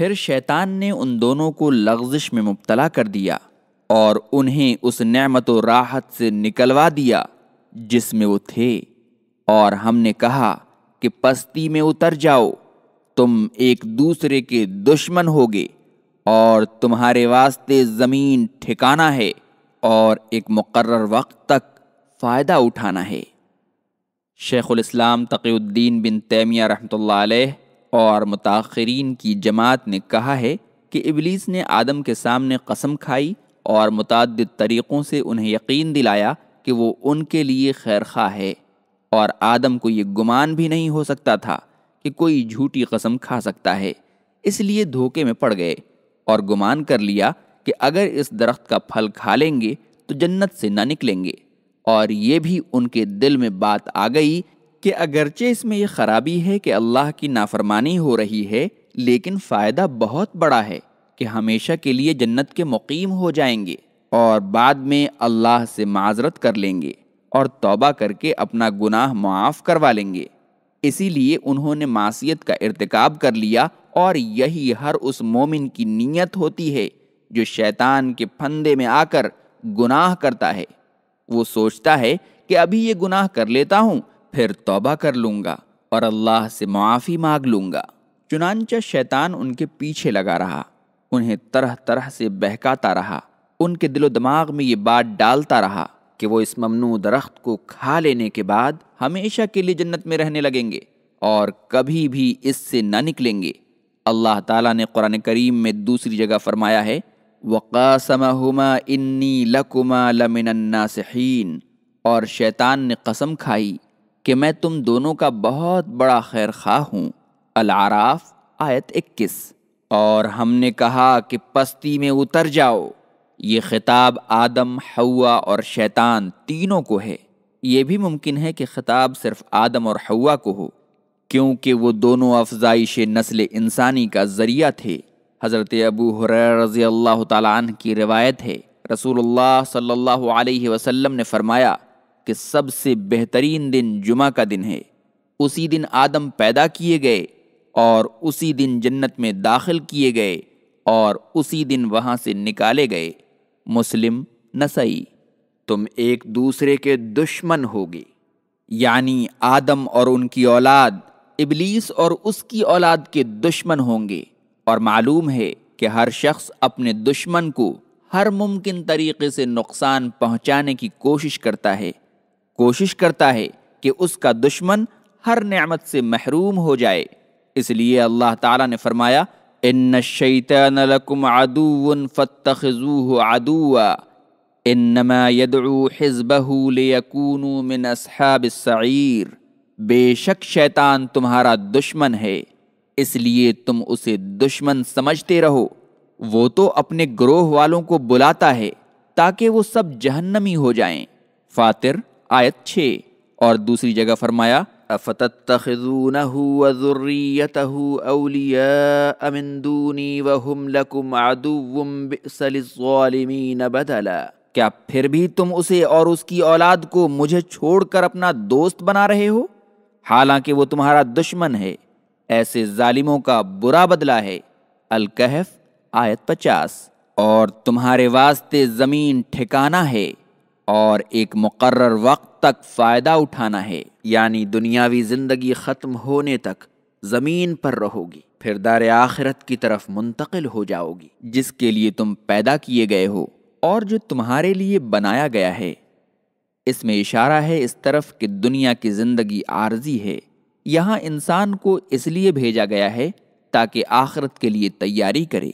پھر شیطان نے ان دونوں کو لغزش میں مبتلا کر دیا اور انہیں اس نعمت و راحت سے نکلوا دیا جس میں وہ تھے اور ہم نے کہا کہ پستی میں اتر جاؤ تم ایک دوسرے کے دشمن ہوگے اور تمہارے واسطے زمین ٹھکانا ہے اور ایک مقرر وقت تک فائدہ اٹھانا ہے شیخ الاسلام تقی الدین بن تیمیہ رحمۃ اللہ علیہ اور متاخرین کی جماعت نے کہا ہے کہ ابلیس نے آدم کے سامنے قسم کھائی اور متعدد طریقوں سے انہیں یقین دلایا کہ وہ ان کے لیے خیر خواہ ہے اور آدم کو یہ گمان بھی نہیں ہو سکتا تھا کہ کوئی جھوٹی قسم کھا سکتا ہے اس لیے دھوکے میں پڑ گئے اور گمان کر لیا کہ اگر اس درخت کا پھل کھا لیں گے تو جنت سے نہ نکلیں گے اور یہ بھی ان کے دل میں بات آ گئی کہ اگرچہ اس میں یہ خرابی ہے کہ اللہ کی نافرمانی ہو رہی ہے لیکن فائدہ بہت بڑا ہے کہ ہمیشہ کے لیے جنت کے مقیم ہو جائیں گے اور بعد میں اللہ سے معذرت کر لیں گے اور توبہ کر کے اپنا گناہ معاف کروا لیں گے اسی لیے انہوں نے معصیت کا ارتکاب کر لیا اور یہی ہر اس مومن کی نیت ہوتی ہے جو شیطان کے پھندے میں آ کر گناہ کرتا ہے وہ سوچتا ہے کہ ابھی یہ گناہ کر لیتا ہوں پھر توبہ کر لوں گا اور اللہ سے معافی مانگ لوں گا چنانچہ شیطان ان کے پیچھے لگا رہا انہیں طرح طرح سے بہکاتا رہا ان کے دل و دماغ میں یہ بات ڈالتا رہا کہ وہ اس ممنوع درخت کو کھا لینے کے بعد ہمیشہ کے لیے جنت میں رہنے لگیں گے اور کبھی بھی اس سے نہ نکلیں گے اللہ تعالیٰ نے قرآن کریم میں دوسری جگہ فرمایا ہے اور شیطان نے قسم کھائی کہ میں تم دونوں کا بہت بڑا خیر خواہ ہوں العراف آیت اکیس اور ہم نے کہا کہ پستی میں اتر جاؤ یہ خطاب آدم ہوا اور شیطان تینوں کو ہے یہ بھی ممکن ہے کہ خطاب صرف آدم اور ہوا کو ہو کیونکہ وہ دونوں افزائش نسل انسانی کا ذریعہ تھے حضرت ابو رضی اللہ تعالیٰ عنہ کی روایت ہے رسول اللہ صلی اللہ علیہ وسلم نے فرمایا سب سے بہترین دن جمعہ کا دن ہے اسی دن آدم پیدا کیے گئے اور اسی دن جنت میں داخل کیے گئے اور اسی دن وہاں سے نکالے گئے مسلم نسائی تم ایک دوسرے کے دشمن ہوگے یعنی آدم اور ان کی اولاد ابلیس اور اس کی اولاد کے دشمن ہوں گے اور معلوم ہے کہ ہر شخص اپنے دشمن کو ہر ممکن طریقے سے نقصان پہنچانے کی کوشش کرتا ہے کوشش کرتا ہے کہ اس کا دشمن ہر نعمت سے محروم ہو جائے اس لیے اللہ تعالیٰ نے فرمایا ان الشیطان لکم عدو فاتخذوه عدوا انما حزبه من اصحاب بے شک شیطان تمہارا دشمن ہے اس لیے تم اسے دشمن سمجھتے رہو وہ تو اپنے گروہ والوں کو بلاتا ہے تاکہ وہ سب جہنمی ہو جائیں فاتر آیت چھے اور دوسری جگہ فرمایا اَفَتَتَّخِذُونَهُ وَذُرِّيَّتَهُ أَوْلِيَاءَ مِن دُونِي وَهُمْ لَكُمْ عَدُوٌ بِئْسَ لِلظَّالِمِينَ بَدَلًا کیا پھر بھی تم اسے اور اس کی اولاد کو مجھے چھوڑ کر اپنا دوست بنا رہے ہو حالانکہ وہ تمہارا دشمن ہے ایسے ظالموں کا برا بدلہ ہے الکہف آیت پچاس اور تمہارے واسطے زمین ٹھکانہ ہے اور ایک مقرر وقت تک فائدہ اٹھانا ہے یعنی دنیاوی زندگی ختم ہونے تک زمین پر رہو گی پھر دار آخرت کی طرف منتقل ہو جاؤ گی جس کے لیے تم پیدا کیے گئے ہو اور جو تمہارے لیے بنایا گیا ہے اس میں اشارہ ہے اس طرف کہ دنیا کی زندگی عارضی ہے یہاں انسان کو اس لیے بھیجا گیا ہے تاکہ آخرت کے لیے تیاری کرے